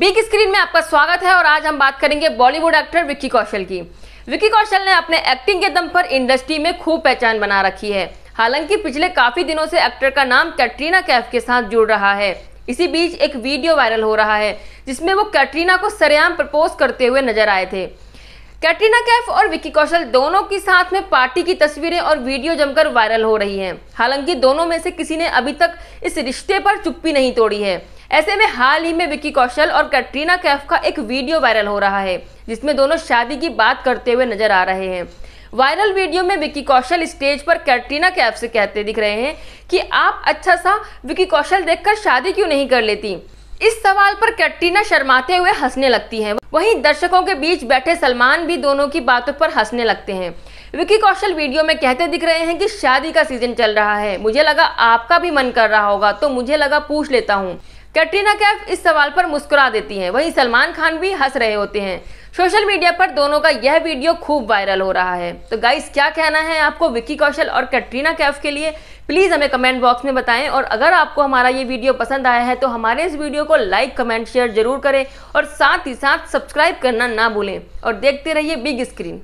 big screen में आपका स्वागत है और आज हम बात करेंगे बॉलीवुड एक्टर विक्की कौशल की विक्की कौशल ने अपने एक्टिंग के दम पर इंडस्ट्री में खूब पहचान बना रखी है हालांकि पिछले काफी दिनों से एक्टर का नाम कैटरीना कैफ के साथ जुड़ रहा है इसी बीच एक वीडियो वायरल हो रहा है जिसमें वो कैटरीना को सरेआम प्रपोज करते हुए नजर आए थे कैटरीना कैफ और विक्की कौशल दोनों के साथ में पार्टी की तस्वीरें और वीडियो जमकर वायरल हो रही हैं हालांकि दोनों में से किसी ने अभी तक इस रिश्ते पर चुप्पी नहीं तोड़ी है ऐसे में हाल ही में विकी कौशल और कैटरीना कैफ का एक वीडियो वायरल हो रहा है जिसमें दोनों शादी की बात करते हुए नजर आ रहे हैं वायरल वीडियो में विकी कौशल स्टेज पर कैटरीना कैफ से कहते दिख रहे हैं कि आप अच्छा सा विकी कौशल देखकर शादी क्यों नहीं कर लेती इस सवाल पर कैटरीना शर्माते हुए हंसने लगती हैं वहीं दर्शकों के बीच बैठे सलमान भी दोनों की बातों पर हंसने लगते हैं विकी कौशल वीडियो में कहते दिख रहे हैं कि शादी का सीजन चल रहा है मुझे लगा आपका भी मन कर रहा होगा तो मुझे लगा पूछ लेता हूँ कैटरीना कैफ इस सवाल पर मुस्कुरा देती हैं वहीं सलमान खान भी हंस रहे होते हैं सोशल मीडिया पर दोनों का यह वीडियो खूब वायरल हो रहा है तो गाइस क्या कहना है आपको विक्की कौशल और कैटरीना कैफ के लिए प्लीज़ हमें कमेंट बॉक्स में बताएं और अगर आपको हमारा ये वीडियो पसंद आया है तो हमारे इस वीडियो को लाइक कमेंट शेयर जरूर करें और साथ ही साथ सब्सक्राइब करना ना भूलें और देखते रहिए बिग स्क्रीन